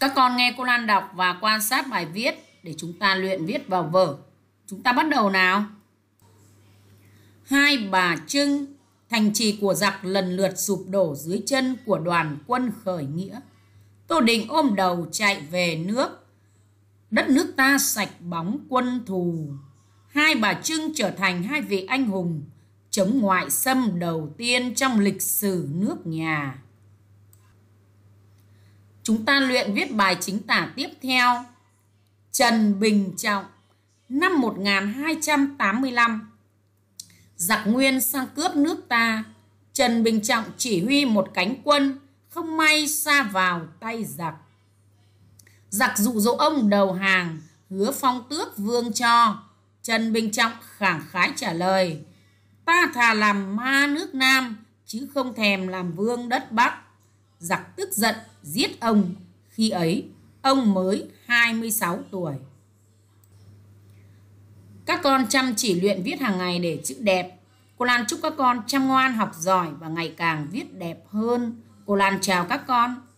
Các con nghe cô Lan đọc và quan sát bài viết để chúng ta luyện viết vào vở. Chúng ta bắt đầu nào. Hai bà Trưng, thành trì của giặc lần lượt sụp đổ dưới chân của đoàn quân khởi nghĩa. Tô Đình ôm đầu chạy về nước. Đất nước ta sạch bóng quân thù. Hai bà Trưng trở thành hai vị anh hùng chống ngoại xâm đầu tiên trong lịch sử nước nhà. Chúng ta luyện viết bài chính tả tiếp theo. Trần Bình Trọng năm 1285 giặc nguyên sang cướp nước ta. Trần Bình Trọng chỉ huy một cánh quân không may xa vào tay giặc. Giặc dụ dỗ ông đầu hàng, hứa phong tước vương cho. Trần Bình Trọng khẳng khái trả lời, ta thà làm ma nước Nam chứ không thèm làm vương đất Bắc giặc tức giận giết ông, khi ấy ông mới 26 tuổi. Các con chăm chỉ luyện viết hàng ngày để chữ đẹp. Cô Lan chúc các con chăm ngoan học giỏi và ngày càng viết đẹp hơn. Cô Lan chào các con.